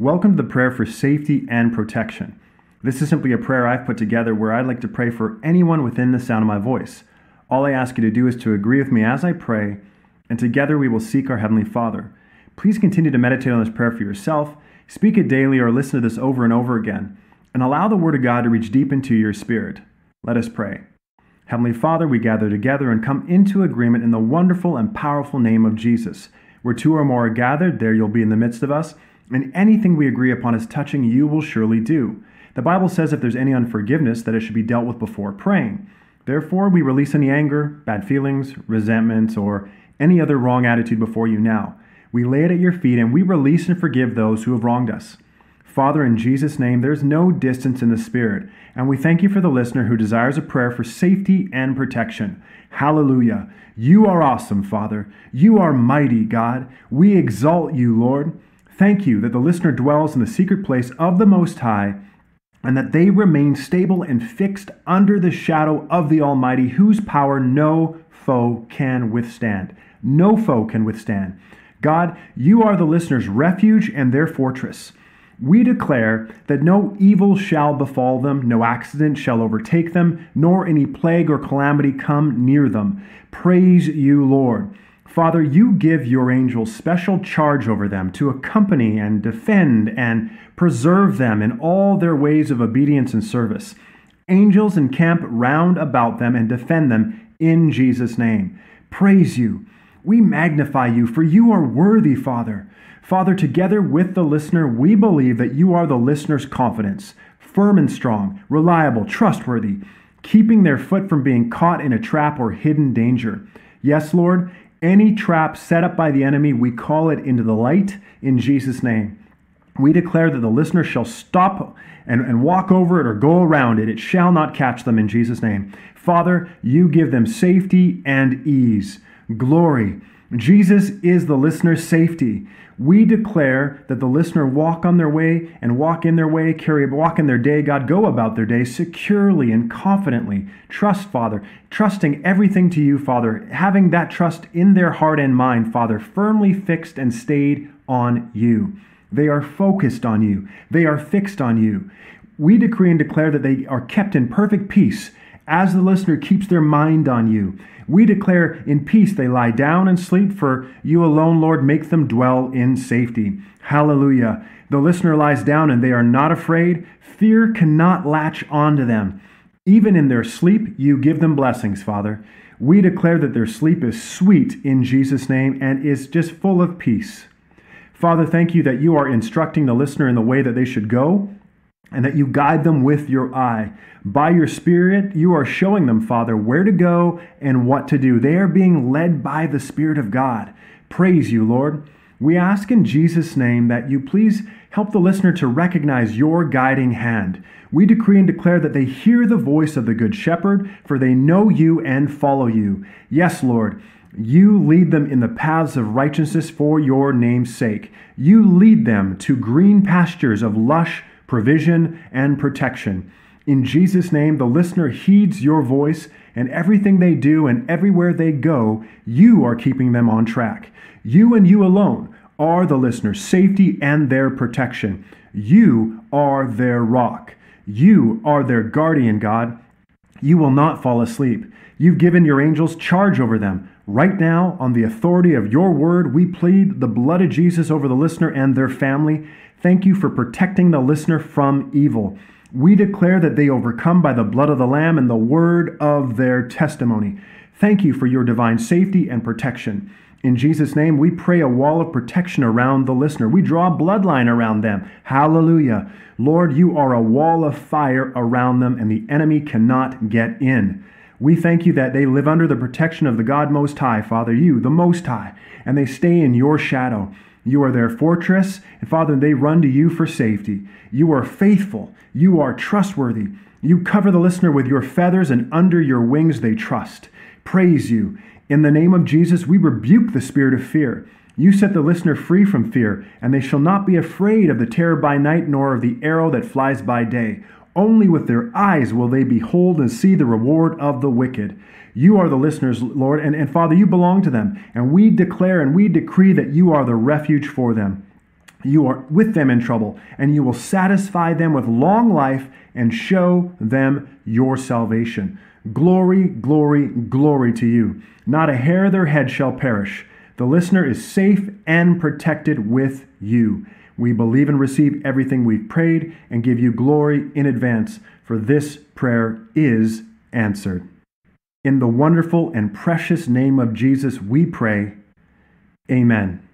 Welcome to the prayer for safety and protection. This is simply a prayer I've put together where I'd like to pray for anyone within the sound of my voice. All I ask you to do is to agree with me as I pray, and together we will seek our Heavenly Father. Please continue to meditate on this prayer for yourself, speak it daily, or listen to this over and over again, and allow the Word of God to reach deep into your spirit. Let us pray. Heavenly Father, we gather together and come into agreement in the wonderful and powerful name of Jesus. Where two or more are gathered, there you'll be in the midst of us. And anything we agree upon as touching, you will surely do. The Bible says if there's any unforgiveness, that it should be dealt with before praying. Therefore, we release any anger, bad feelings, resentments, or any other wrong attitude before you now. We lay it at your feet and we release and forgive those who have wronged us. Father, in Jesus' name, there's no distance in the Spirit, and we thank you for the listener who desires a prayer for safety and protection. Hallelujah. You are awesome, Father. You are mighty, God. We exalt you, Lord. Thank you that the listener dwells in the secret place of the Most High and that they remain stable and fixed under the shadow of the Almighty, whose power no foe can withstand. No foe can withstand. God, you are the listener's refuge and their fortress. We declare that no evil shall befall them, no accident shall overtake them, nor any plague or calamity come near them. Praise you, Lord. Father, you give your angels special charge over them to accompany and defend and preserve them in all their ways of obedience and service. Angels encamp round about them and defend them in Jesus' name. Praise you. We magnify you, for you are worthy, Father. Father, together with the listener, we believe that you are the listener's confidence, firm and strong, reliable, trustworthy, keeping their foot from being caught in a trap or hidden danger. Yes, Lord, any trap set up by the enemy, we call it into the light in Jesus' name. We declare that the listener shall stop and, and walk over it or go around it. It shall not catch them in Jesus' name. Father, you give them safety and ease, glory, Jesus is the listener's safety. We declare that the listener walk on their way and walk in their way, carry walk in their day, God go about their day securely and confidently. Trust, Father, trusting everything to you, Father, having that trust in their heart and mind, Father, firmly fixed and stayed on you. They are focused on you. They are fixed on you. We decree and declare that they are kept in perfect peace as the listener keeps their mind on you. We declare in peace they lie down and sleep, for you alone, Lord, make them dwell in safety. Hallelujah. The listener lies down and they are not afraid. Fear cannot latch onto them. Even in their sleep, you give them blessings, Father. We declare that their sleep is sweet in Jesus' name and is just full of peace. Father, thank you that you are instructing the listener in the way that they should go and that you guide them with your eye. By your Spirit, you are showing them, Father, where to go and what to do. They are being led by the Spirit of God. Praise you, Lord. We ask in Jesus' name that you please help the listener to recognize your guiding hand. We decree and declare that they hear the voice of the Good Shepherd, for they know you and follow you. Yes, Lord. You lead them in the paths of righteousness for your name's sake. You lead them to green pastures of lush provision, and protection. In Jesus' name, the listener heeds your voice, and everything they do and everywhere they go, you are keeping them on track. You and you alone are the listener's safety and their protection. You are their rock. You are their guardian, God. You will not fall asleep. You've given your angels charge over them. Right now, on the authority of your word, we plead the blood of Jesus over the listener and their family. Thank you for protecting the listener from evil. We declare that they overcome by the blood of the Lamb and the word of their testimony. Thank you for your divine safety and protection. In Jesus' name, we pray a wall of protection around the listener. We draw a bloodline around them. Hallelujah. Lord, you are a wall of fire around them, and the enemy cannot get in. We thank you that they live under the protection of the God Most High, Father, you, the Most High, and they stay in your shadow. You are their fortress, and Father, they run to you for safety. You are faithful. You are trustworthy. You cover the listener with your feathers, and under your wings they trust. Praise you. In the name of Jesus, we rebuke the spirit of fear. You set the listener free from fear, and they shall not be afraid of the terror by night, nor of the arrow that flies by day, only with their eyes will they behold and see the reward of the wicked. You are the listeners, Lord, and, and Father, you belong to them. And we declare and we decree that you are the refuge for them. You are with them in trouble, and you will satisfy them with long life and show them your salvation. Glory, glory, glory to you. Not a hair of their head shall perish. The listener is safe and protected with you. We believe and receive everything we've prayed and give you glory in advance, for this prayer is answered. In the wonderful and precious name of Jesus, we pray. Amen.